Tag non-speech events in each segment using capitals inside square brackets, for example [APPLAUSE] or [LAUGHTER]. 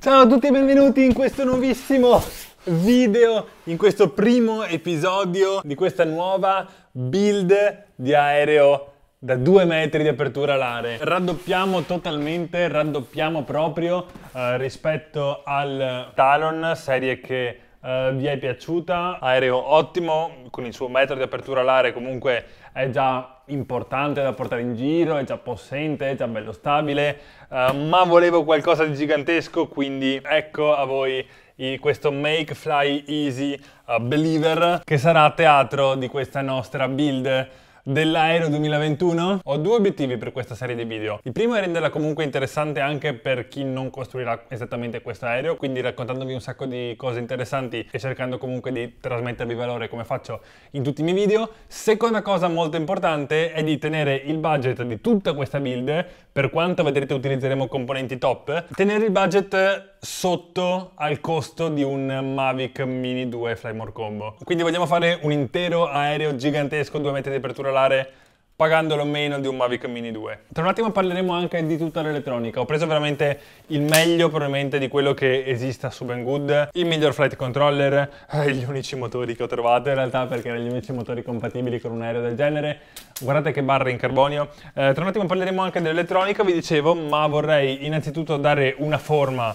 Ciao a tutti e benvenuti in questo nuovissimo video, in questo primo episodio di questa nuova build di aereo da 2 metri di apertura alare. Raddoppiamo totalmente, raddoppiamo proprio eh, rispetto al Talon, serie che eh, vi è piaciuta. Aereo ottimo, con il suo metro di apertura all'aria comunque è già importante da portare in giro, è già possente, è già bello stabile, eh, ma volevo qualcosa di gigantesco, quindi ecco a voi questo Make Fly Easy eh, Believer che sarà teatro di questa nostra build dell'aereo 2021? Ho due obiettivi per questa serie di video. Il primo è renderla comunque interessante anche per chi non costruirà esattamente questo aereo, quindi raccontandovi un sacco di cose interessanti e cercando comunque di trasmettervi valore come faccio in tutti i miei video. Seconda cosa molto importante è di tenere il budget di tutta questa build, per quanto vedrete utilizzeremo componenti top, tenere il budget sotto al costo di un Mavic Mini 2 Flymore Combo. Quindi vogliamo fare un intero aereo gigantesco, 2 metri di apertura alare, pagandolo meno di un Mavic Mini 2. Tra un attimo parleremo anche di tutta l'elettronica. Ho preso veramente il meglio probabilmente di quello che esista su Banggood, il miglior flight controller, eh, gli unici motori che ho trovato in realtà perché erano gli unici motori compatibili con un aereo del genere. Guardate che barre in carbonio. Eh, tra un attimo parleremo anche dell'elettronica, vi dicevo, ma vorrei innanzitutto dare una forma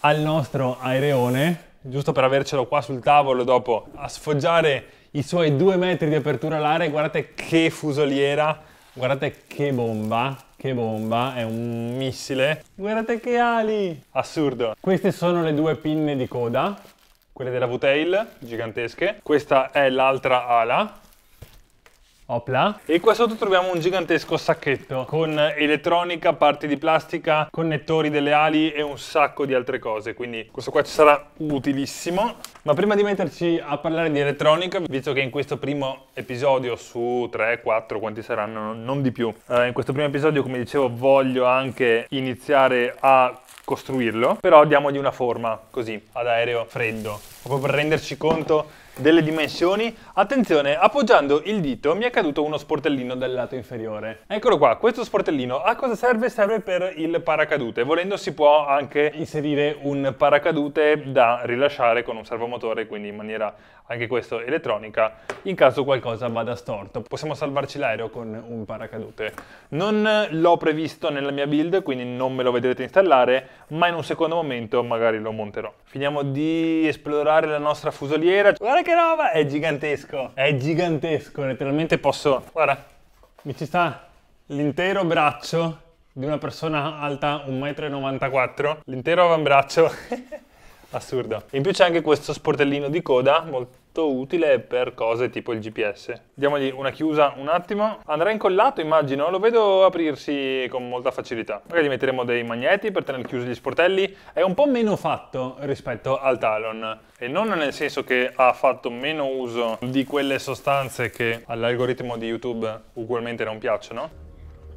al nostro aireone, giusto per avercelo qua sul tavolo dopo, a sfoggiare i suoi due metri di apertura alare. Guardate che fusoliera, guardate che bomba, che bomba, è un missile. Guardate che ali, assurdo. Queste sono le due pinne di coda, quelle della V-Tail, gigantesche. Questa è l'altra ala, Opla. E qua sotto troviamo un gigantesco sacchetto con elettronica, parti di plastica, connettori delle ali e un sacco di altre cose. Quindi questo qua ci sarà utilissimo. Ma prima di metterci a parlare di elettronica, visto che in questo primo episodio su 3, 4, quanti saranno, non di più, eh, in questo primo episodio, come dicevo, voglio anche iniziare a costruirlo, però diamogli una forma così, ad aereo freddo, proprio per renderci conto delle dimensioni, attenzione, appoggiando il dito mi è caduto uno sportellino dal lato inferiore. Eccolo qua, questo sportellino a cosa serve? Serve per il paracadute, volendo si può anche inserire un paracadute da rilasciare con un servomotore, quindi in maniera anche questo elettronica, in caso qualcosa vada storto. Possiamo salvarci l'aereo con un paracadute. Non l'ho previsto nella mia build, quindi non me lo vedrete installare, ma in un secondo momento magari lo monterò. Finiamo di esplorare la nostra fusoliera. Guarda che roba! È gigantesco! È gigantesco, letteralmente posso... Guarda, mi ci sta l'intero braccio di una persona alta 1,94 m, l'intero avambraccio [LAUGHS] assurdo. In più c'è anche questo sportellino di coda, molto utile per cose tipo il GPS. Diamogli una chiusa un attimo. Andrà incollato, immagino, lo vedo aprirsi con molta facilità. Magari gli metteremo dei magneti per tenere chiusi gli sportelli. È un po' meno fatto rispetto al Talon. E non nel senso che ha fatto meno uso di quelle sostanze che all'algoritmo di YouTube ugualmente non piacciono,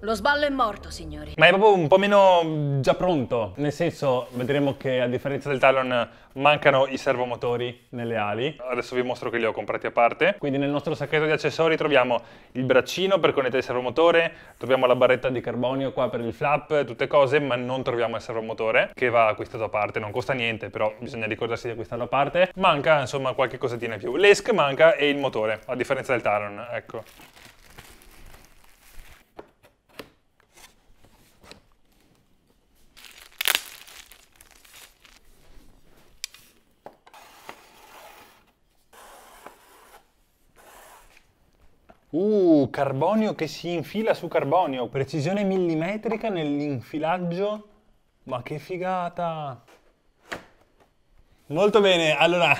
lo sballo è morto, signori. Ma è proprio un po' meno mm, già pronto. Nel senso, vedremo che a differenza del Talon mancano i servomotori nelle ali. Adesso vi mostro che li ho comprati a parte. Quindi nel nostro sacchetto di accessori troviamo il braccino per connettere il servomotore, troviamo la barretta di carbonio qua per il flap, tutte cose, ma non troviamo il servomotore che va acquistato a parte. Non costa niente, però bisogna ricordarsi di acquistarlo a parte. Manca, insomma, qualche cosettina in più. L'esc manca e il motore, a differenza del Talon, ecco. Uh, carbonio che si infila su carbonio. Precisione millimetrica nell'infilaggio. Ma che figata! Molto bene, allora,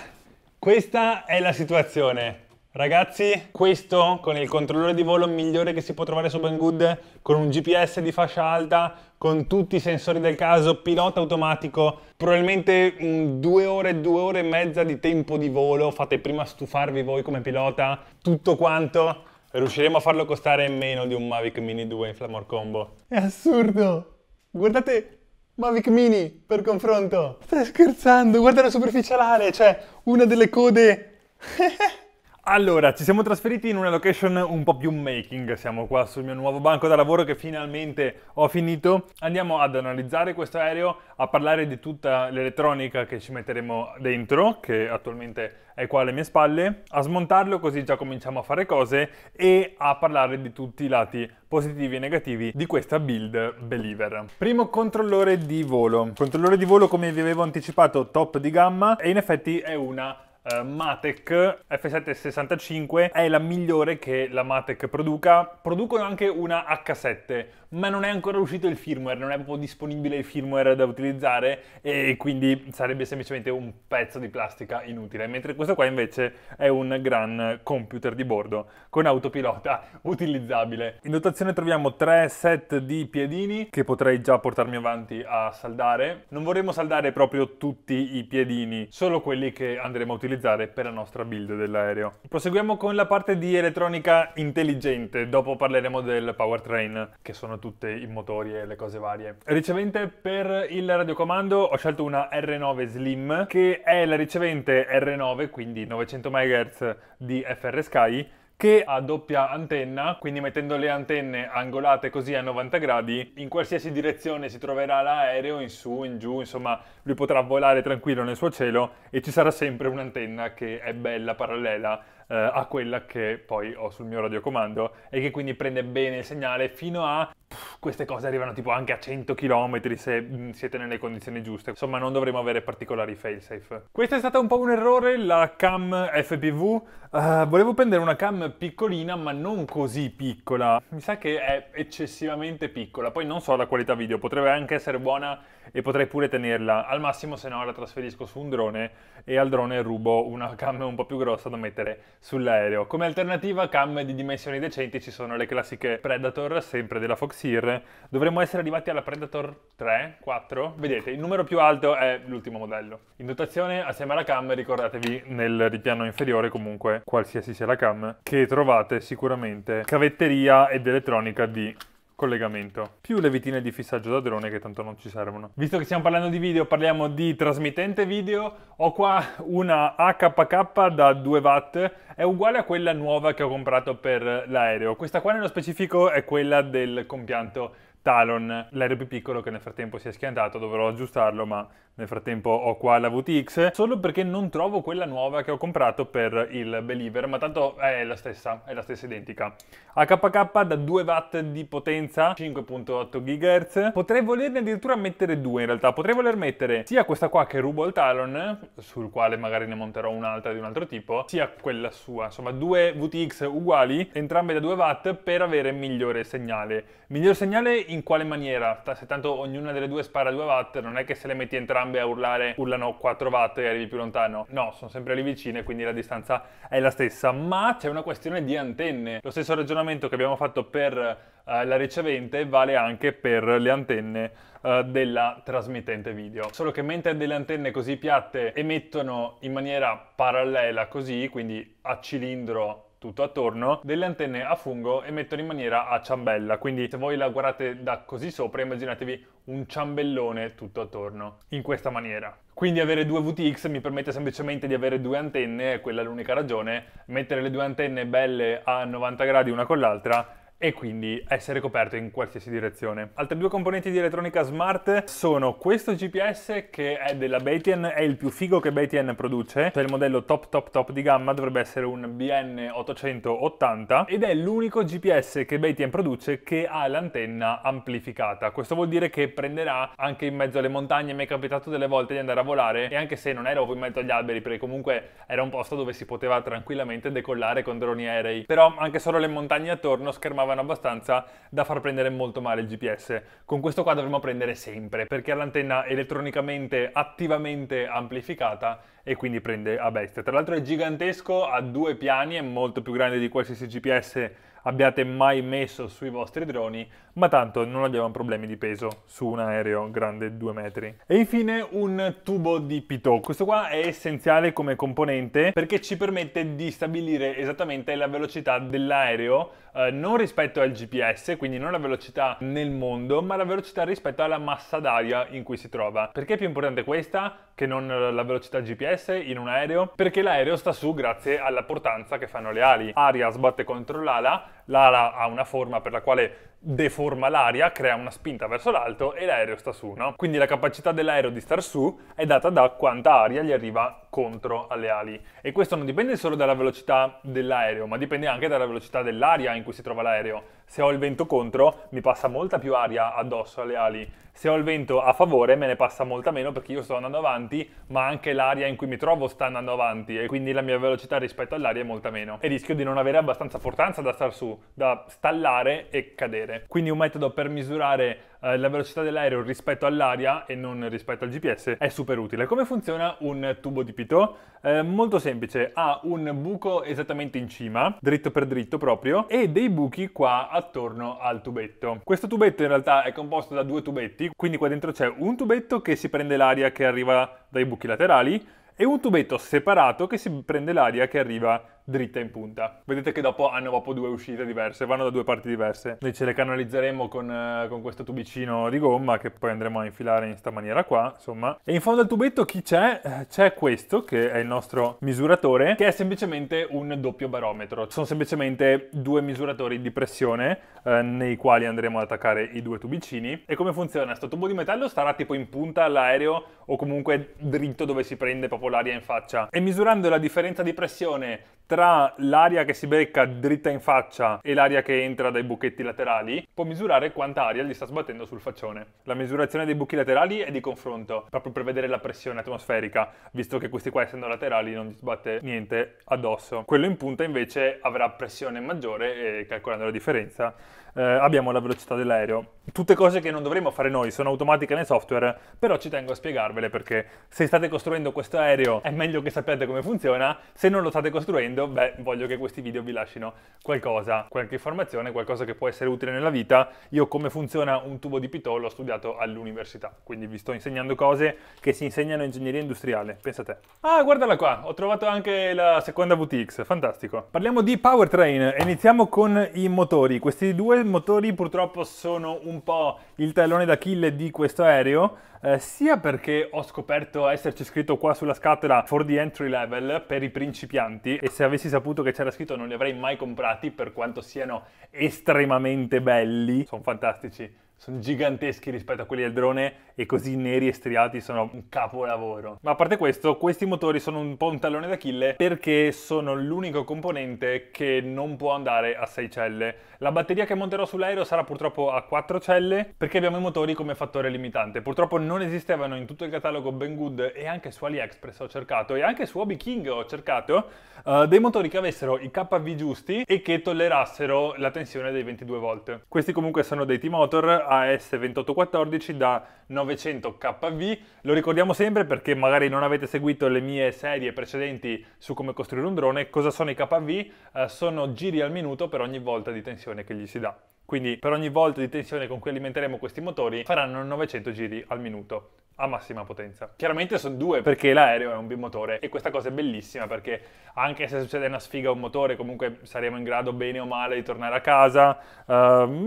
questa è la situazione. Ragazzi, questo con il controllore di volo migliore che si può trovare su Banggood, con un GPS di fascia alta, con tutti i sensori del caso, pilota automatico, probabilmente un due ore, due ore e mezza di tempo di volo, fate prima stufarvi voi come pilota, tutto quanto Riusciremo a farlo costare meno di un Mavic Mini 2 in Flamor Combo. È assurdo! Guardate Mavic Mini per confronto. Stai scherzando, guarda la superficiale, cioè una delle code... [LAUGHS] Allora, ci siamo trasferiti in una location un po' più making, siamo qua sul mio nuovo banco da lavoro che finalmente ho finito. Andiamo ad analizzare questo aereo, a parlare di tutta l'elettronica che ci metteremo dentro, che attualmente è qua alle mie spalle, a smontarlo così già cominciamo a fare cose e a parlare di tutti i lati positivi e negativi di questa build Believer. Primo controllore di volo. Controllore di volo come vi avevo anticipato top di gamma e in effetti è una eh, Matec F765 è la migliore che la Matec produca. Producono anche una H7, ma non è ancora uscito il firmware, non è proprio disponibile il firmware da utilizzare e quindi sarebbe semplicemente un pezzo di plastica inutile, mentre questo qua invece è un gran computer di bordo con autopilota utilizzabile. In dotazione troviamo tre set di piedini che potrei già portarmi avanti a saldare. Non vorremmo saldare proprio tutti i piedini, solo quelli che andremo a utilizzare per la nostra build dell'aereo. Proseguiamo con la parte di elettronica intelligente, dopo parleremo del powertrain, che sono tutti i motori e le cose varie. Ricevente per il radiocomando ho scelto una R9 Slim che è la ricevente R9, quindi 900 MHz di FR Sky che ha doppia antenna, quindi mettendo le antenne angolate così a 90 gradi, in qualsiasi direzione si troverà l'aereo, in su, in giù, insomma, lui potrà volare tranquillo nel suo cielo e ci sarà sempre un'antenna che è bella, parallela eh, a quella che poi ho sul mio radiocomando e che quindi prende bene il segnale fino a Pff, queste cose arrivano tipo anche a 100 km se mh, mm, siete nelle condizioni giuste. Insomma, non dovremo avere particolari failsafe. Questa è stata un po' un errore, la cam FPV. Uh, eh, volevo prendere una cam piccolina, ma non così piccola. Mi sa che è eccessivamente piccola. Poi non so la qualità video, potrebbe anche essere buona e potrei pure tenerla. Al massimo, se no, la trasferisco su un drone e al drone rubo una cam un po' più grossa da mettere sull'aereo. Come alternativa cam di dimensioni decenti ci sono le classiche Predator, sempre della Fox Foxeer. Dovremmo essere arrivati alla Predator 3, 4. Vedete, il numero più alto è l'ultimo modello. In dotazione, assieme alla cam, ricordatevi nel ripiano inferiore, comunque qualsiasi sia la cam, che trovate sicuramente cavetteria ed elettronica di collegamento, più le vitine di fissaggio da drone che tanto non ci servono. Visto che stiamo parlando di video, parliamo di trasmittente video. Ho qua una AKK da 2 watt, è uguale a quella nuova che ho comprato per l'aereo. Questa qua nello specifico è quella del compianto Talon, l'aereo più piccolo che nel frattempo si è schiantato, dovrò aggiustarlo, ma nel frattempo ho qua la VTX, solo perché non trovo quella nuova che ho comprato per il Believer, ma tanto è la stessa, è la stessa identica. AKK da 2 watt di potenza, 5.8 GHz, potrei volerne addirittura mettere due in realtà, potrei voler mettere sia questa qua che rubo il Talon, sul quale magari ne monterò un'altra di un altro tipo, sia quella sua, insomma due VTX uguali, entrambe da 2 watt per avere migliore segnale. Miglior segnale in quale maniera? Se tanto ognuna delle due spara 2 watt, non è che se le metti entrambe a urlare urlano 4 watt e arrivi più lontano. No, sono sempre lì vicine, quindi la distanza è la stessa. Ma c'è una questione di antenne. Lo stesso ragionamento che abbiamo fatto per eh, la ricevente vale anche per le antenne eh, della trasmittente video. Solo che mentre delle antenne così piatte emettono in maniera parallela così, quindi a cilindro tutto attorno, delle antenne a fungo e mettono in maniera a ciambella. Quindi se voi la guardate da così sopra, immaginatevi un ciambellone tutto attorno, in questa maniera. Quindi avere due VTX mi permette semplicemente di avere due antenne, quella è l'unica ragione, mettere le due antenne belle a 90 gradi una con l'altra e quindi essere coperto in qualsiasi direzione. Altri due componenti di elettronica smart sono questo GPS che è della Baytian, è il più figo che Baytian produce, cioè il modello top top top di gamma, dovrebbe essere un BN880 ed è l'unico GPS che Baytian produce che ha l'antenna amplificata. Questo vuol dire che prenderà anche in mezzo alle montagne, mi è capitato delle volte di andare a volare e anche se non ero in mezzo agli alberi perché comunque era un posto dove si poteva tranquillamente decollare con droni aerei, però anche solo le montagne attorno schermavano avevano abbastanza da far prendere molto male il GPS. Con questo qua dovremmo prendere sempre, perché ha l'antenna elettronicamente attivamente amplificata e quindi prende a bestia. Tra l'altro è gigantesco, ha due piani, è molto più grande di qualsiasi GPS abbiate mai messo sui vostri droni, ma tanto non abbiamo problemi di peso su un aereo grande 2 metri. E infine un tubo di Pitot. Questo qua è essenziale come componente perché ci permette di stabilire esattamente la velocità dell'aereo eh, non rispetto al GPS, quindi non la velocità nel mondo, ma la velocità rispetto alla massa d'aria in cui si trova. Perché è più importante questa che non la velocità GPS in un aereo? Perché l'aereo sta su grazie alla portanza che fanno le ali. Aria sbatte contro l'ala, l'ala ha una forma per la quale deforma l'aria, crea una spinta verso l'alto e l'aereo sta su, no? Quindi la capacità dell'aereo di star su è data da quanta aria gli arriva contro alle ali. E questo non dipende solo dalla velocità dell'aereo, ma dipende anche dalla velocità dell'aria in cui si trova l'aereo. Se ho il vento contro, mi passa molta più aria addosso alle ali se ho il vento a favore me ne passa molta meno perché io sto andando avanti, ma anche l'aria in cui mi trovo sta andando avanti e quindi la mia velocità rispetto all'aria è molta meno e rischio di non avere abbastanza forza da star su, da stallare e cadere. Quindi un metodo per misurare eh, la velocità dell'aereo rispetto all'aria e non rispetto al GPS è super utile. Come funziona un tubo di Pitot? Eh, molto semplice, ha un buco esattamente in cima, dritto per dritto proprio, e dei buchi qua attorno al tubetto. Questo tubetto in realtà è composto da due tubetti, quindi qua dentro c'è un tubetto che si prende l'aria che arriva dai buchi laterali e un tubetto separato che si prende l'aria che arriva dritta in punta. Vedete che dopo hanno dopo due uscite diverse, vanno da due parti diverse. Noi ce le canalizzeremo con, eh, con questo tubicino di gomma che poi andremo a infilare in questa maniera qua, insomma. E in fondo al tubetto chi c'è? Eh, c'è questo che è il nostro misuratore che è semplicemente un doppio barometro. Sono semplicemente due misuratori di pressione eh, nei quali andremo ad attaccare i due tubicini. E come funziona? Sto tubo di metallo starà tipo in punta all'aereo o comunque dritto dove si prende proprio l'aria in faccia. E misurando la differenza di pressione tra l'aria che si becca dritta in faccia e l'aria che entra dai buchetti laterali, può misurare quanta aria gli sta sbattendo sul faccione. La misurazione dei buchi laterali è di confronto, proprio per vedere la pressione atmosferica, visto che questi qua essendo laterali non gli sbatte niente addosso. Quello in punta invece avrà pressione maggiore e eh, calcolando la differenza eh, abbiamo la velocità dell'aereo. Tutte cose che non dovremmo fare noi, sono automatiche nel software, però ci tengo a spiegarvele perché se state costruendo questo aereo è meglio che sappiate come funziona, se non lo state costruendo, beh, voglio che questi video vi lasciano qualcosa, qualche informazione, qualcosa che può essere utile nella vita. Io come funziona un tubo di Pitot l'ho studiato all'università, quindi vi sto insegnando cose che si insegnano in ingegneria industriale, pensa te. Ah, guardala qua, ho trovato anche la seconda VTX, fantastico. Parliamo di powertrain, iniziamo con i motori, questi due i motori purtroppo sono un po' il tallone d'Achille di questo aereo, eh, sia perché ho scoperto esserci scritto qua sulla scatola for the entry level per i principianti e se avessi saputo che c'era scritto non li avrei mai comprati per quanto siano estremamente belli, sono fantastici sono giganteschi rispetto a quelli del drone e così neri e striati sono un capolavoro. Ma a parte questo, questi motori sono un po' un tallone d'Achille perché sono l'unico componente che non può andare a 6 celle. La batteria che monterò sull'aereo sarà purtroppo a 4 celle perché abbiamo i motori come fattore limitante. Purtroppo non esistevano in tutto il catalogo Ben Good e anche su AliExpress ho cercato e anche su Hobby King ho cercato uh, dei motori che avessero i KV giusti e che tollerassero la tensione dei 22 volt. Questi comunque sono dei T-Motor AS2814 da 900 KV. Lo ricordiamo sempre perché magari non avete seguito le mie serie precedenti su come costruire un drone. Cosa sono i KV? Eh, sono giri al minuto per ogni volta di tensione che gli si dà. Quindi per ogni volta di tensione con cui alimenteremo questi motori faranno 900 giri al minuto a massima potenza. Chiaramente sono due perché l'aereo è un bimotore e questa cosa è bellissima perché anche se succede una sfiga a un motore comunque saremo in grado bene o male di tornare a casa. Uh,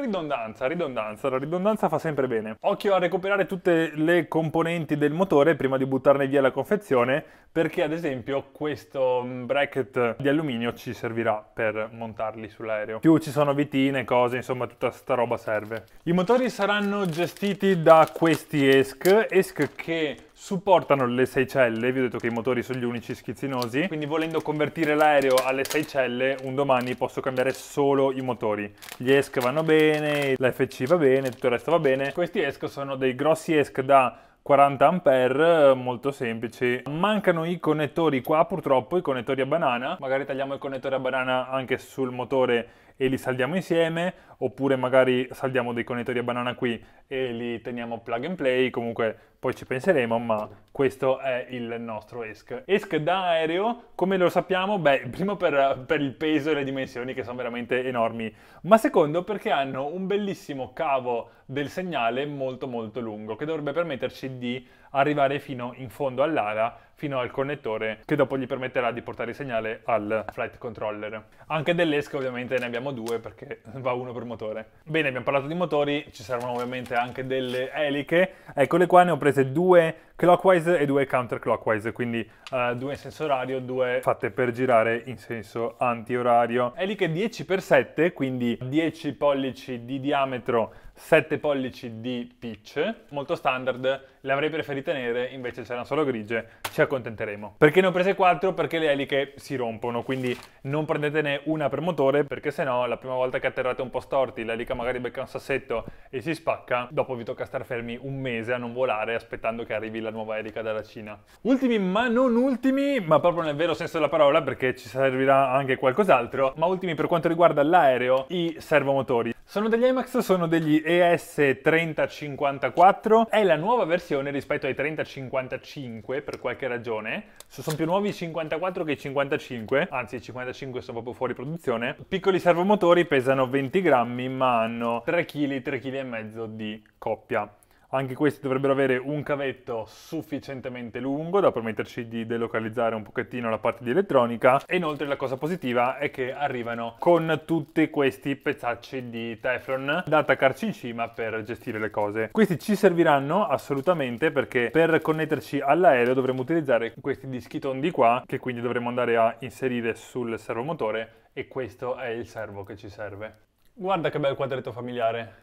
ridondanza, ridondanza, la ridondanza fa sempre bene. Occhio a recuperare tutte le componenti del motore prima di buttarne via la confezione perché ad esempio questo mm, bracket di alluminio ci servirà per montarli sull'aereo. Più ci sono vitine, cose cose, insomma tutta sta roba serve. I motori saranno gestiti da questi ESC, ESC che supportano le 6 celle, vi ho detto che i motori sono gli unici schizzinosi, quindi volendo convertire l'aereo alle 6 celle, un domani posso cambiare solo i motori. Gli ESC vanno bene, l'FC va bene, tutto il resto va bene. Questi ESC sono dei grossi ESC da 40 ampere, molto semplici. Mancano i connettori qua, purtroppo, i connettori a banana. Magari tagliamo il connettore a banana anche sul motore e li saldiamo insieme oppure magari saldiamo dei connettori a banana qui e li teniamo plug and play, comunque poi ci penseremo, ma questo è il nostro ESC. ESC da aereo, come lo sappiamo? Beh, primo per, per il peso e le dimensioni che sono veramente enormi, ma secondo perché hanno un bellissimo cavo del segnale molto molto lungo, che dovrebbe permetterci di arrivare fino in fondo all'ala, fino al connettore, che dopo gli permetterà di portare il segnale al flight controller. Anche dell'ESC ovviamente ne abbiamo due, perché va uno per motore. Bene, abbiamo parlato di motori, ci servono ovviamente anche delle eliche. Eccole qua, ne ho prese due clockwise e due counterclockwise, quindi uh, due in senso orario, due fatte per girare in senso antiorario. È lì che 10x7, quindi 10 pollici di diametro 7 pollici di pitch, molto standard, le avrei preferite nere, invece c'erano solo grigie, ci accontenteremo. Perché ne ho prese 4? Perché le eliche si rompono, quindi non prendetene una per motore, perché se no la prima volta che atterrate un po' storti, l'elica magari becca un sassetto e si spacca, dopo vi tocca star fermi un mese a non volare aspettando che arrivi la nuova Erika dalla Cina. Ultimi ma non ultimi, ma proprio nel vero senso della parola perché ci servirà anche qualcos'altro, ma ultimi per quanto riguarda l'aereo, i servomotori. Sono degli IMAX, sono degli ES3054, è la nuova versione rispetto ai 3055 per qualche ragione, sono più nuovi i 54 che i 55, anzi i 55 sono proprio fuori produzione, piccoli servomotori pesano 20 grammi ma hanno 3 kg, 3,5 kg di coppia. Anche questi dovrebbero avere un cavetto sufficientemente lungo da permetterci di delocalizzare un pochettino la parte di elettronica. E inoltre la cosa positiva è che arrivano con tutti questi pezzacci di Teflon da attaccarci in cima per gestire le cose. Questi ci serviranno assolutamente perché per connetterci all'aereo dovremo utilizzare questi dischi tondi qua che quindi dovremo andare a inserire sul servomotore e questo è il servo che ci serve. Guarda che bel quadretto familiare!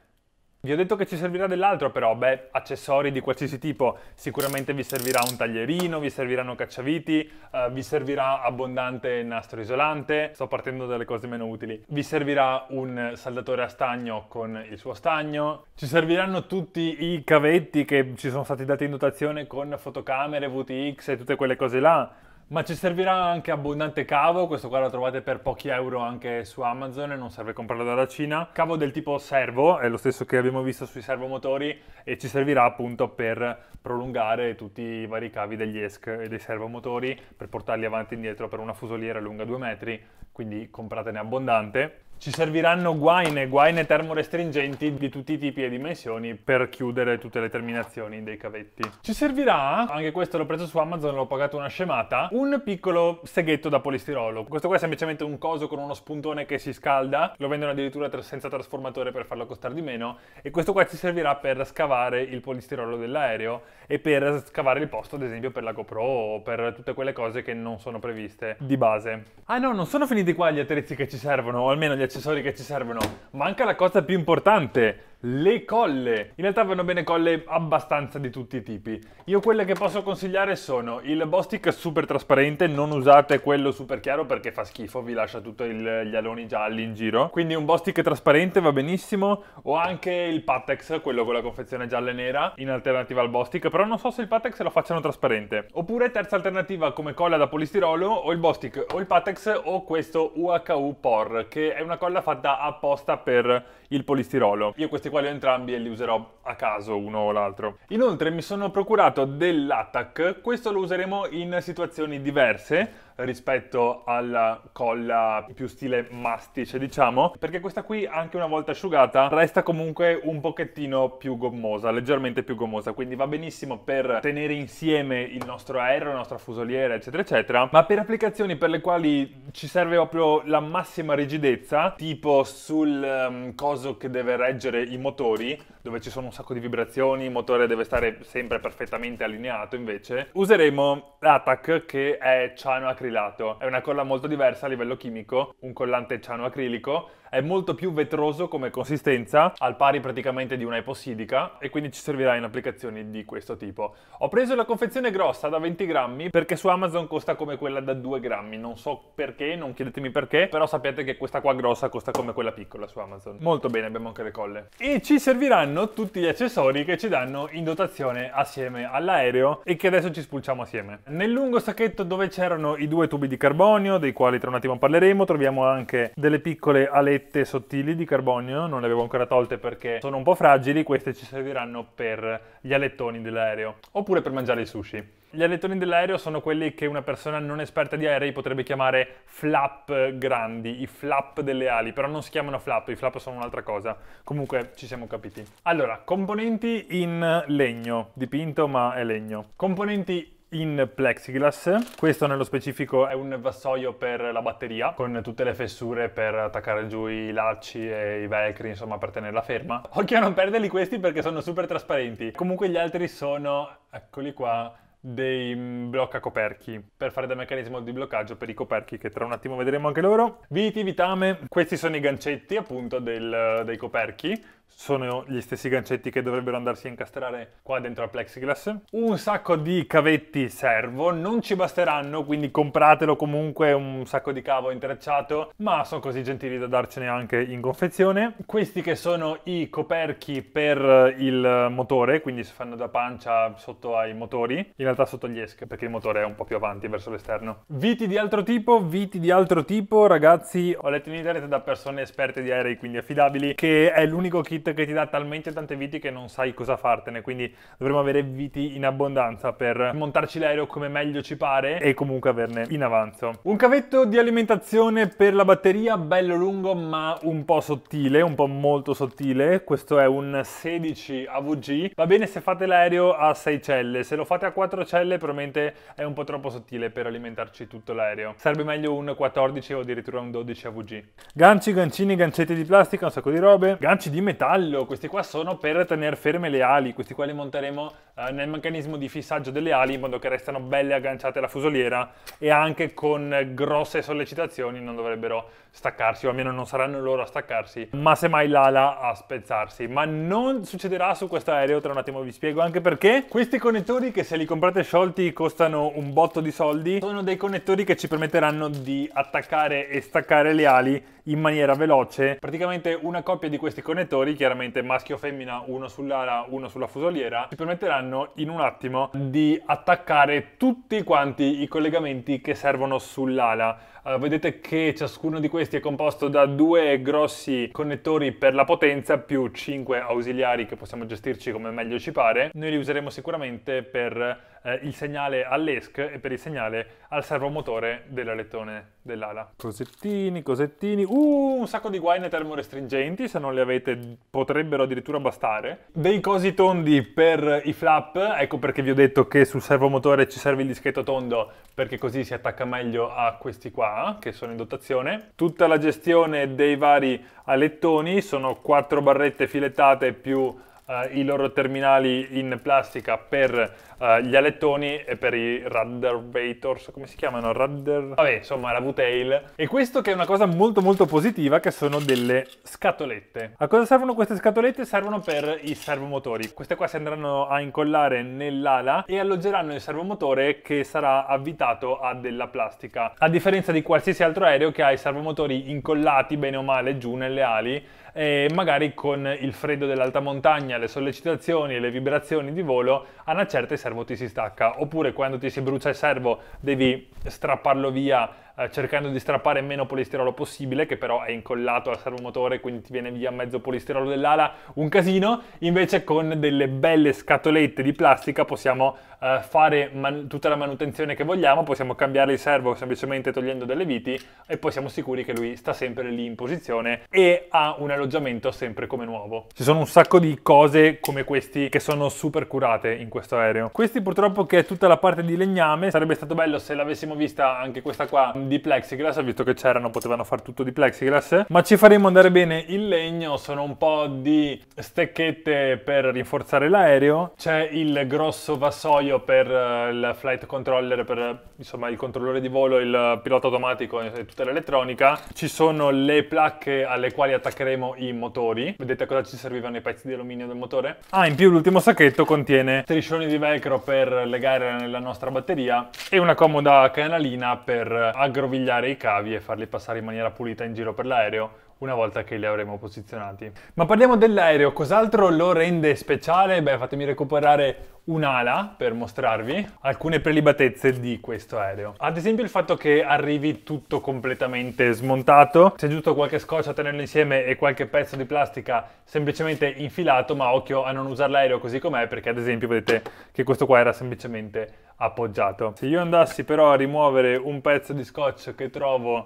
Vi ho detto che ci servirà dell'altro però, beh, accessori di qualsiasi tipo, sicuramente vi servirà un taglierino, vi serviranno cacciaviti, eh, vi servirà abbondante nastro isolante, sto partendo dalle cose meno utili, vi servirà un saldatore a stagno con il suo stagno, ci serviranno tutti i cavetti che ci sono stati dati in dotazione con fotocamere, VTX e tutte quelle cose là, ma ci servirà anche abbondante cavo, questo qua lo trovate per pochi euro anche su Amazon e non serve comprarlo dalla Cina. Cavo del tipo servo, è lo stesso che abbiamo visto sui servomotori e ci servirà appunto per prolungare tutti i vari cavi degli ESC e dei servomotori per portarli avanti e indietro per una fusoliera lunga 2 metri, quindi compratene abbondante. Ci serviranno guaine, guaine termorestringenti di tutti i tipi e dimensioni per chiudere tutte le terminazioni dei cavetti. Ci servirà, anche questo l'ho preso su Amazon, l'ho pagato una scemata, un piccolo seghetto da polistirolo. Questo qua è semplicemente un coso con uno spuntone che si scalda, lo vendono addirittura senza trasformatore per farlo costare di meno e questo qua ci servirà per scavare il polistirolo dell'aereo e per scavare il posto ad esempio per la GoPro o per tutte quelle cose che non sono previste di base. Ah no, non sono finiti qua gli attrezzi che ci servono, o almeno gli attrezzi accessori che ci servono, ma anche la cosa più importante, le colle. In realtà vanno bene colle abbastanza di tutti i tipi. Io quelle che posso consigliare sono il Bostic super trasparente, non usate quello super chiaro perché fa schifo, vi lascia tutti gli aloni gialli in giro. Quindi un Bostic trasparente va benissimo, o anche il Patex, quello con la confezione gialla e nera, in alternativa al Bostic, però non so se il Patex lo facciano trasparente. Oppure terza alternativa come colla da polistirolo, o il Bostic, o il Patex, o questo UHU POR, che è una colla fatta apposta per il polistirolo. Io questi questi quali ho entrambi e li userò a caso uno o l'altro. Inoltre mi sono procurato dell'attack, questo lo useremo in situazioni diverse, rispetto alla colla più stile mastice, diciamo, perché questa qui, anche una volta asciugata, resta comunque un pochettino più gommosa, leggermente più gommosa, quindi va benissimo per tenere insieme il nostro aereo, la nostra fusoliera, eccetera, eccetera, ma per applicazioni per le quali ci serve proprio la massima rigidezza, tipo sul um, coso che deve reggere i motori, dove ci sono un sacco di vibrazioni, il motore deve stare sempre perfettamente allineato, invece, useremo l'ATAC che è Chano Acrylic acrilato. È una colla molto diversa a livello chimico, un collante ciano acrilico, è molto più vetroso come consistenza, al pari praticamente di una ipossidica, e quindi ci servirà in applicazioni di questo tipo. Ho preso la confezione grossa da 20 grammi perché su Amazon costa come quella da 2 grammi, non so perché, non chiedetemi perché, però sappiate che questa qua grossa costa come quella piccola su Amazon. Molto bene, abbiamo anche le colle. E ci serviranno tutti gli accessori che ci danno in dotazione assieme all'aereo e che adesso ci spulciamo assieme. Nel lungo sacchetto dove c'erano i due tubi di carbonio, dei quali tra un attimo parleremo, troviamo anche delle piccole alette fette sottili di carbonio, non le avevo ancora tolte perché sono un po' fragili, queste ci serviranno per gli alettoni dell'aereo, oppure per mangiare i sushi. Gli alettoni dell'aereo sono quelli che una persona non esperta di aerei potrebbe chiamare flap grandi, i flap delle ali, però non si chiamano flap, i flap sono un'altra cosa. Comunque ci siamo capiti. Allora, componenti in legno, dipinto ma è legno. Componenti in plexiglass. Questo nello specifico è un vassoio per la batteria con tutte le fessure per attaccare giù i lacci e i velcri, insomma, per tenerla ferma. Occhio a non perderli questi perché sono super trasparenti. Comunque gli altri sono, eccoli qua, dei mm, blocca coperchi per fare da meccanismo di bloccaggio per i coperchi che tra un attimo vedremo anche loro viti, vitame, questi sono i gancetti appunto del, eh, dei coperchi sono gli stessi gancetti che dovrebbero andarsi a incastrare qua dentro al plexiglass un sacco di cavetti servo non ci basteranno quindi compratelo comunque un sacco di cavo intrecciato ma sono così gentili da darcene anche in confezione questi che sono i coperchi per eh, il motore quindi si fanno da pancia sotto ai motori in realtà sotto gli esca, perché il motore è un po' più avanti verso l'esterno. Viti di altro tipo, viti di altro tipo, ragazzi, ho letto in internet da persone esperte di aerei, quindi affidabili, che è l'unico kit che ti dà talmente tante viti che non sai cosa fartene, quindi dovremmo avere viti in abbondanza per montarci l'aereo come meglio ci pare e comunque averne in avanzo. Un cavetto di alimentazione per la batteria, bello lungo ma un po' sottile, un po' molto sottile, questo è un 16 AVG, va bene se fate l'aereo a 6 celle, se lo fate a 4 trocelle probabilmente è un po' troppo sottile per alimentarci tutto l'aereo. Sarebbe meglio un 14 o addirittura un 12 AVG. Ganci, gancini, gancetti di plastica, un sacco di robe. Ganci di metallo, questi qua sono per tenere ferme le ali, questi qua li monteremo eh, nel meccanismo di fissaggio delle ali in modo che restano belle agganciate alla fusoliera e anche con grosse sollecitazioni non dovrebbero staccarsi o almeno non saranno loro a staccarsi, ma semmai l'ala a spezzarsi. Ma non succederà su questo aereo, tra un attimo vi spiego anche perché. Questi connettori che se li comprate comprate sciolti costano un botto di soldi, sono dei connettori che ci permetteranno di attaccare e staccare le ali in maniera veloce. Praticamente una coppia di questi connettori, chiaramente maschio o femmina, uno sull'ala, uno sulla fusoliera, ci permetteranno in un attimo di attaccare tutti quanti i collegamenti che servono sull'ala. Uh, vedete che ciascuno di questi è composto da due grossi connettori per la potenza più 5 ausiliari che possiamo gestirci come meglio ci pare. Noi li useremo sicuramente per eh, il segnale all'ESC e per il segnale al servomotore dell'alettone dell'ala. Cosettini, cosettini uh, un sacco di guaine termorestringenti, se non le avete potrebbero addirittura bastare. Dei cosi tondi per i flap, ecco perché vi ho detto che sul servomotore ci serve il dischetto tondo, perché così si attacca meglio a questi qua, che sono in dotazione. Tutta la gestione dei vari alettoni, sono quattro barrette filettate più eh, i loro terminali in plastica per eh, gli alettoni e per i ruddervators, come si chiamano? Rudder... Vabbè, insomma, la V-tail. E questo che è una cosa molto molto positiva, che sono delle scatolette. A cosa servono queste scatolette? Servono per i servomotori. Queste qua si andranno a incollare nell'ala e alloggeranno il servomotore che sarà avvitato a della plastica. A differenza di qualsiasi altro aereo che ha i servomotori incollati bene o male giù nelle ali, e magari con il freddo dell'alta montagna, le sollecitazioni e le vibrazioni di volo, a una certa il servo ti si stacca, oppure quando ti si brucia il servo devi strapparlo via eh, cercando di strappare meno polistirolo possibile, che però è incollato al servomotore, quindi ti viene via mezzo polistirolo dell'ala, un casino. Invece con delle belle scatolette di plastica possiamo eh, fare man- tutta la manutenzione che vogliamo, possiamo cambiare il servo semplicemente togliendo delle viti e poi siamo sicuri che lui sta sempre lì in posizione e ha un alloggiamento sempre come nuovo. Ci sono un sacco di cose come questi che sono super curate in questo aereo. Questi purtroppo che è tutta la parte di legname, sarebbe stato bello se l'avessimo vista anche questa qua di plexiglass, visto che c'erano potevano fare tutto di plexiglass, ma ci faremo andare bene il legno, sono un po' di stecchette per rinforzare l'aereo, c'è il grosso vassoio per eh, il flight controller, per insomma il controllore di volo, il pilota automatico e tutta l'elettronica, ci sono le placche alle quali attaccheremo i motori, vedete cosa ci servivano i pezzi di alluminio del motore? Ah, in più l'ultimo sacchetto contiene striscioni di velcro per legare nella nostra batteria e una comoda canalina per aggrottare aggrovigliare i cavi e farli passare in maniera pulita in giro per l'aereo una volta che li avremo posizionati. Ma parliamo dell'aereo, cos'altro lo rende speciale? Beh, fatemi recuperare un'ala per mostrarvi alcune prelibatezze di questo aereo. Ad esempio il fatto che arrivi tutto completamente smontato, c'è giusto qualche scotch a tenerlo insieme e qualche pezzo di plastica semplicemente infilato, ma occhio a non usare l'aereo così com'è perché ad esempio vedete che questo qua era semplicemente appoggiato. Se io andassi però a rimuovere un pezzo di scotch che trovo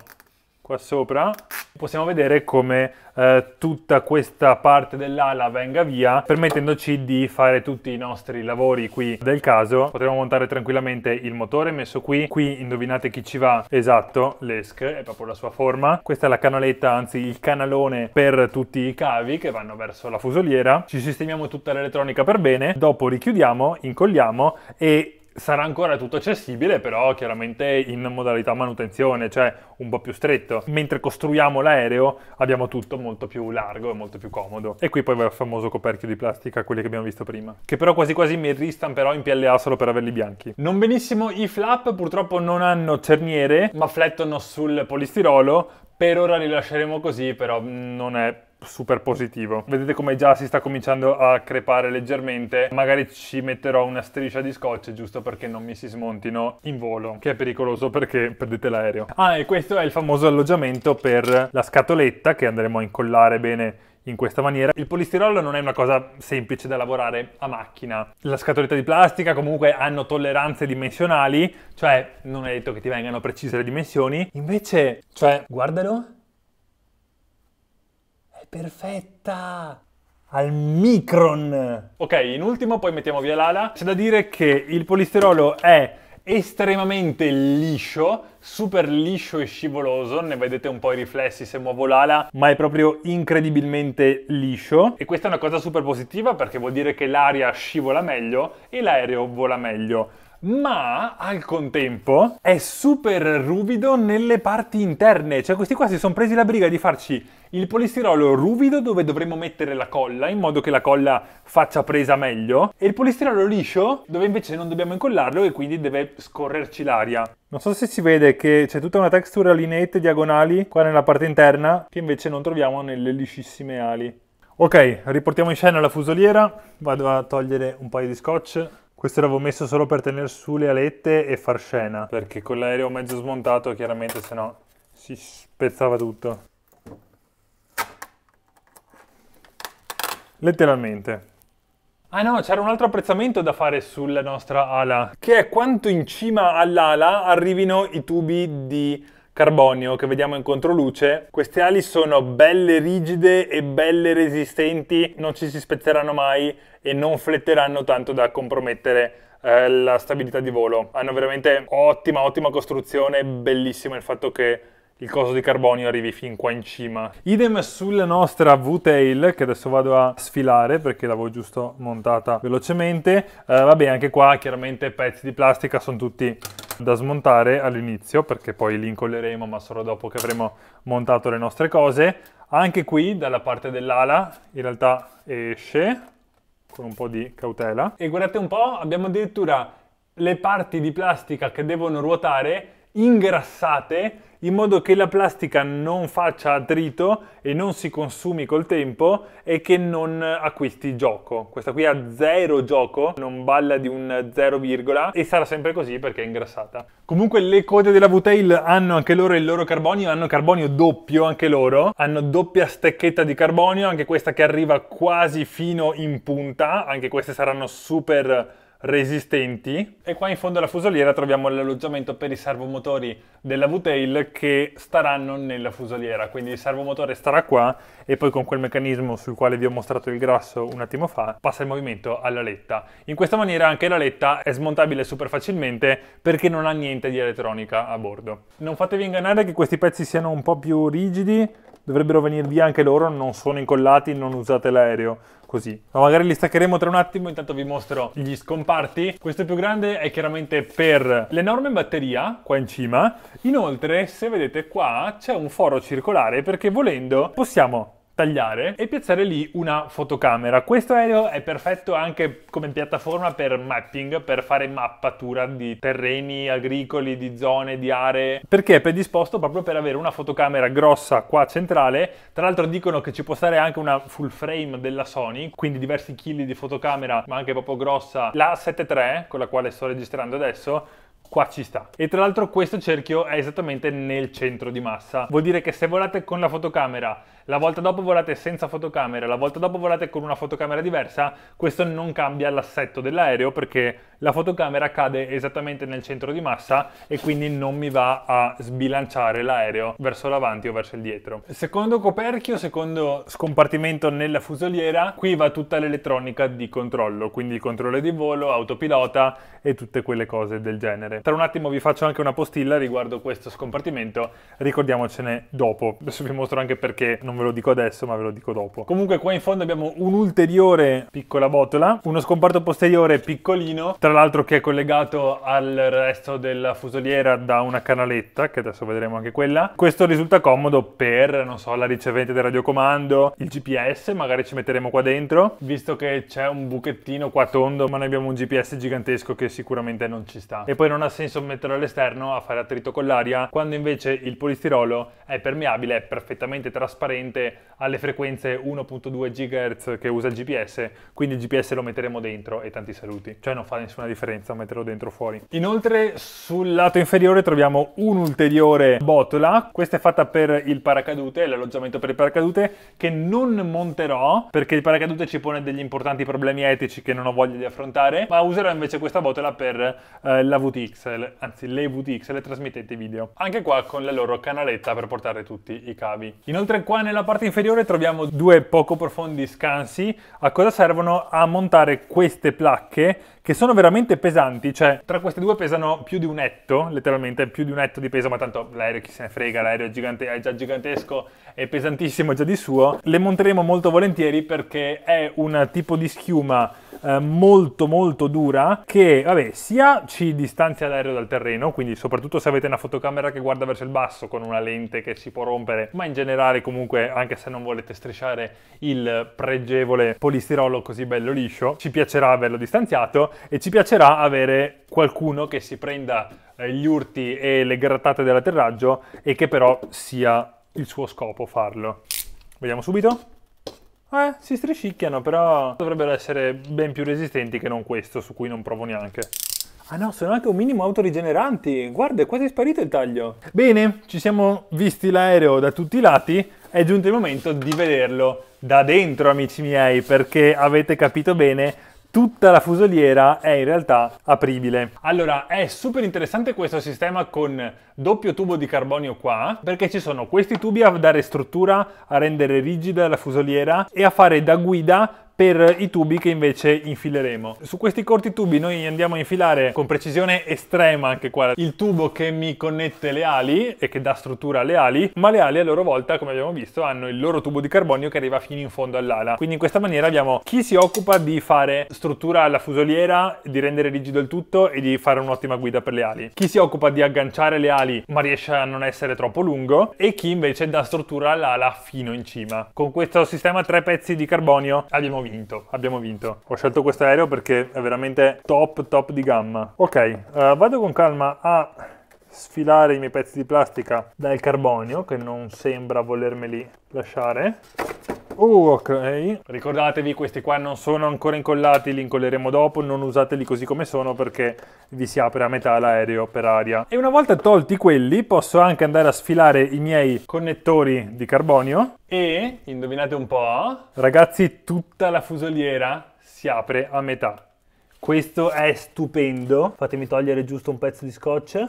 qua sopra, Possiamo vedere come eh, tutta questa parte dell'ala venga via permettendoci di fare tutti i nostri lavori qui del caso. Potremmo montare tranquillamente il motore messo qui, qui indovinate chi ci va, esatto, l'ESC, è proprio la sua forma. Questa è la canaletta, anzi il canalone per tutti i cavi che vanno verso la fusoliera. Ci sistemiamo tutta l'elettronica per bene, dopo richiudiamo, incolliamo e sarà ancora tutto accessibile, però chiaramente in modalità manutenzione, cioè un po' più stretto. Mentre costruiamo l'aereo abbiamo tutto molto più largo e molto più comodo. E qui poi va il famoso coperchio di plastica, quelli che abbiamo visto prima, che però quasi quasi mi ristamperò in PLA solo per averli bianchi. Non benissimo i flap, purtroppo non hanno cerniere, ma flettono sul polistirolo. Per ora li lasceremo così, però non è super positivo. Vedete come già si sta cominciando a crepare leggermente, magari ci metterò una striscia di scotch giusto perché non mi si smontino in volo, che è pericoloso perché perdete l'aereo. Ah, e questo è il famoso alloggiamento per la scatoletta che andremo a incollare bene in questa maniera. Il polistirolo non è una cosa semplice da lavorare a macchina. La scatoletta di plastica comunque hanno tolleranze dimensionali, cioè non è detto che ti vengano precise le dimensioni, invece, cioè, guardalo, Perfetta! al micron. Ok, in ultimo poi mettiamo via l'ala. C'è da dire che il polisterolo è estremamente liscio, super liscio e scivoloso, ne vedete un po' i riflessi se muovo l'ala, ma è proprio incredibilmente liscio e questa è una cosa super positiva perché vuol dire che l'aria scivola meglio e l'aereo vola meglio ma al contempo è super ruvido nelle parti interne. Cioè questi qua si sono presi la briga di farci il polistirolo ruvido dove dovremmo mettere la colla in modo che la colla faccia presa meglio e il polistirolo liscio dove invece non dobbiamo incollarlo e quindi deve scorrerci l'aria. Non so se si vede che c'è tutta una texture a diagonali qua nella parte interna che invece non troviamo nelle liscissime ali. Ok, riportiamo in scena la fusoliera, vado a togliere un paio di scotch questo l'avevo messo solo per tenere su le alette e far scena, perché con l'aereo mezzo smontato chiaramente sennò si spezzava tutto. Letteralmente. Ah no, c'era un altro apprezzamento da fare sulla nostra ala, che è quanto in cima all'ala arrivino i tubi di carbonio che vediamo in controluce, queste ali sono belle rigide e belle resistenti, non ci si spezzeranno mai e non fletteranno tanto da compromettere eh, la stabilità di volo. Hanno veramente ottima, ottima costruzione, bellissimo il fatto che il coso di carbonio arrivi fin qua in cima. Idem sulla nostra V-Tail, che adesso vado a sfilare perché l'avevo giusto montata velocemente. Eh, vabbè, anche qua chiaramente pezzi di plastica sono tutti da smontare all'inizio perché poi li incolleremo ma solo dopo che avremo montato le nostre cose. Anche qui dalla parte dell'ala in realtà esce con un po' di cautela. E guardate un po', abbiamo addirittura le parti di plastica che devono ruotare ingrassate in modo che la plastica non faccia attrito e non si consumi col tempo e che non acquisti gioco. Questa qui ha zero gioco, non balla di un zero virgola e sarà sempre così perché è ingrassata. Comunque le code della V-Tail hanno anche loro il loro carbonio, hanno carbonio doppio anche loro, hanno doppia stecchetta di carbonio, anche questa che arriva quasi fino in punta, anche queste saranno super resistenti e qua in fondo alla fusoliera troviamo l'alloggiamento per i servomotori della V-Tail che staranno nella fusoliera quindi il servomotore starà qua e poi con quel meccanismo sul quale vi ho mostrato il grasso un attimo fa passa il movimento all'aletta in questa maniera anche l'aletta è smontabile super facilmente perché non ha niente di elettronica a bordo non fatevi ingannare che questi pezzi siano un po' più rigidi dovrebbero venire via anche loro non sono incollati non usate l'aereo così. Ma magari li staccheremo tra un attimo, intanto vi mostro gli scomparti. Questo più grande è chiaramente per l'enorme batteria qua in cima. Inoltre, se vedete qua, c'è un foro circolare perché volendo possiamo tagliare e piazzare lì una fotocamera. Questo aereo è perfetto anche come piattaforma per mapping, per fare mappatura di terreni agricoli, di zone, di aree, perché è predisposto proprio per avere una fotocamera grossa qua centrale. Tra l'altro dicono che ci può stare anche una full frame della Sony, quindi diversi chili di fotocamera, ma anche proprio grossa, la 7.3 con la quale sto registrando adesso qua ci sta. E tra l'altro questo cerchio è esattamente nel centro di massa. Vuol dire che se volate con la fotocamera, la volta dopo volate senza fotocamera, la volta dopo volate con una fotocamera diversa, questo non cambia l'assetto dell'aereo perché la fotocamera cade esattamente nel centro di massa e quindi non mi va a sbilanciare l'aereo verso l'avanti o verso il dietro. Secondo coperchio, secondo scompartimento nella fusoliera, qui va tutta l'elettronica di controllo, quindi il controllo di volo, autopilota e tutte quelle cose del genere. Tra un attimo vi faccio anche una postilla riguardo questo scompartimento, ricordiamocene dopo. Adesso vi mostro anche perché, non ve lo dico adesso ma ve lo dico dopo. Comunque qua in fondo abbiamo un'ulteriore piccola botola, uno scomparto posteriore piccolino, tra l'altro che è collegato al resto della fusoliera da una canaletta, che adesso vedremo anche quella. Questo risulta comodo per, non so, la ricevente del radiocomando, il GPS, magari ci metteremo qua dentro, visto che c'è un buchettino qua tondo, ma noi abbiamo un GPS gigantesco che sicuramente non ci sta. E poi non ha senso metterlo all'esterno a fare attrito con l'aria, quando invece il polistirolo è permeabile, è perfettamente trasparente alle frequenze 1.2 GHz che usa il GPS, quindi il GPS lo metteremo dentro e tanti saluti. Cioè non fa nessuna nessuna differenza metterlo dentro o fuori. Inoltre sul lato inferiore troviamo un'ulteriore botola, questa è fatta per il paracadute, l'alloggiamento per il paracadute, che non monterò perché il paracadute ci pone degli importanti problemi etici che non ho voglia di affrontare, ma userò invece questa botola per eh, la VTX, anzi le VTX, le trasmettete video. Anche qua con la loro canaletta per portare tutti i cavi. Inoltre qua nella parte inferiore troviamo due poco profondi scansi, a cosa servono? A montare queste placche che sono veramente pesanti, cioè tra queste due pesano più di un etto, letteralmente più di un etto di peso, ma tanto l'aereo chi se ne frega, l'aereo è, gigante, è già gigantesco, è pesantissimo già di suo. Le monteremo molto volentieri perché è un tipo di schiuma eh, molto molto dura che vabbè sia ci distanzia l'aereo dal terreno quindi soprattutto se avete una fotocamera che guarda verso il basso con una lente che si può rompere ma in generale comunque anche se non volete strisciare il pregevole polistirolo così bello liscio ci piacerà averlo distanziato e ci piacerà avere qualcuno che si prenda eh, gli urti e le grattate dell'atterraggio e che però sia il suo scopo farlo. Vediamo subito. Eh, si striscicchiano, però dovrebbero essere ben più resistenti che non questo, su cui non provo neanche. Ah no, sono anche un minimo autorigeneranti. Guarda, è quasi sparito il taglio. Bene, ci siamo visti l'aereo da tutti i lati. È giunto il momento di vederlo da dentro, amici miei, perché avete capito bene tutta la fusoliera è in realtà apribile. Allora, è super interessante questo sistema con doppio tubo di carbonio qua, perché ci sono questi tubi a dare struttura, a rendere rigida la fusoliera e a fare da guida per i tubi che invece infileremo. Su questi corti tubi noi andiamo a infilare con precisione estrema anche qua il tubo che mi connette le ali e che dà struttura alle ali, ma le ali a loro volta, come abbiamo visto, hanno il loro tubo di carbonio che arriva fino in fondo all'ala. Quindi in questa maniera abbiamo chi si occupa di fare struttura alla fusoliera, di rendere rigido il tutto e di fare un'ottima guida per le ali. Chi si occupa di agganciare le ali ma riesce a non essere troppo lungo e chi invece dà struttura all'ala fino in cima. Con questo sistema tre pezzi di carbonio abbiamo visto vinto, abbiamo vinto. Ho scelto questo aereo perché è veramente top, top di gamma. Ok, uh, vado con calma a sfilare i miei pezzi di plastica dal carbonio, che non sembra volermeli lasciare. Uh, ok. Ricordatevi, questi qua non sono ancora incollati, li incolleremo dopo, non usateli così come sono perché vi si apre a metà l'aereo per aria. E una volta tolti quelli, posso anche andare a sfilare i miei connettori di carbonio e, indovinate un po', ragazzi, tutta la fusoliera si apre a metà. Questo è stupendo. Fatemi togliere giusto un pezzo di scotch.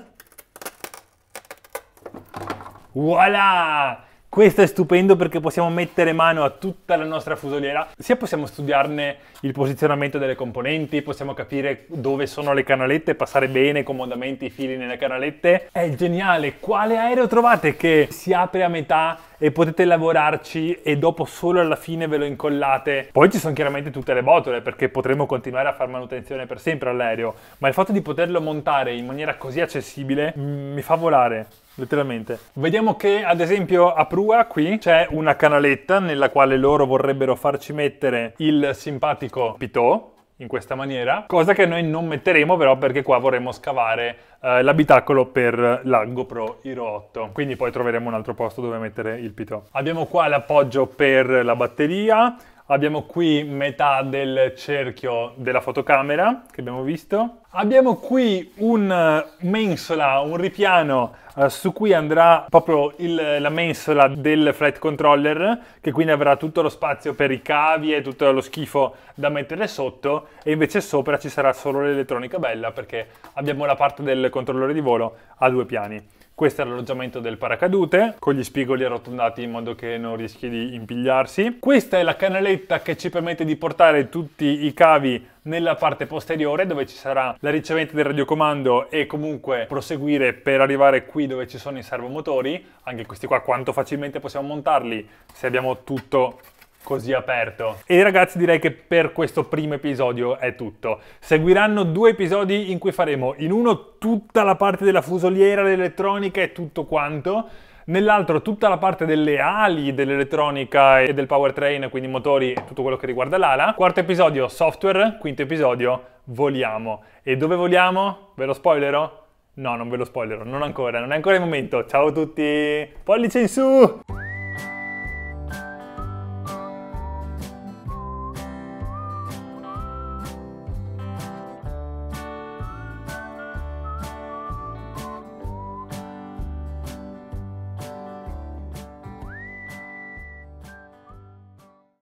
Voilà! Questo è stupendo perché possiamo mettere mano a tutta la nostra fusoliera, sia possiamo studiarne il posizionamento delle componenti, possiamo capire dove sono le canalette, passare bene comodamente i fili nelle canalette. È geniale! Quale aereo trovate che si apre a metà e potete lavorarci e dopo solo alla fine ve lo incollate? Poi ci sono chiaramente tutte le botole perché potremmo continuare a fare manutenzione per sempre all'aereo, ma il fatto di poterlo montare in maniera così accessibile mm, mi fa volare letteralmente. Vediamo che ad esempio a Prua qui c'è una canaletta nella quale loro vorrebbero farci mettere il simpatico Pitot in questa maniera, cosa che noi non metteremo però perché qua vorremmo scavare eh, l'abitacolo per la GoPro Hero 8, quindi poi troveremo un altro posto dove mettere il Pitot. Abbiamo qua l'appoggio per la batteria, Abbiamo qui metà del cerchio della fotocamera che abbiamo visto. Abbiamo qui un eh, mensola, un ripiano eh, su cui andrà proprio il, la mensola del flight controller che quindi avrà tutto lo spazio per i cavi e tutto lo schifo da mettere sotto e invece sopra ci sarà solo l'elettronica bella perché abbiamo la parte del controllore di volo a due piani. Questo è l'alloggiamento del paracadute, con gli spigoli arrotondati in modo che non rischi di impigliarsi. Questa è la canaletta che ci permette di portare tutti i cavi nella parte posteriore dove ci sarà la ricevente del radiocomando e comunque proseguire per arrivare qui dove ci sono i servomotori. Anche questi qua quanto facilmente possiamo montarli se abbiamo tutto così aperto. E ragazzi direi che per questo primo episodio è tutto. Seguiranno due episodi in cui faremo in uno tutta la parte della fusoliera, l'elettronica e tutto quanto, nell'altro tutta la parte delle ali dell'elettronica e del powertrain, quindi motori e tutto quello che riguarda l'ala. Quarto episodio software, quinto episodio voliamo. E dove voliamo? Ve lo spoilerò? No, non ve lo spoilerò, non ancora, non è ancora il momento. Ciao a tutti, pollice in su!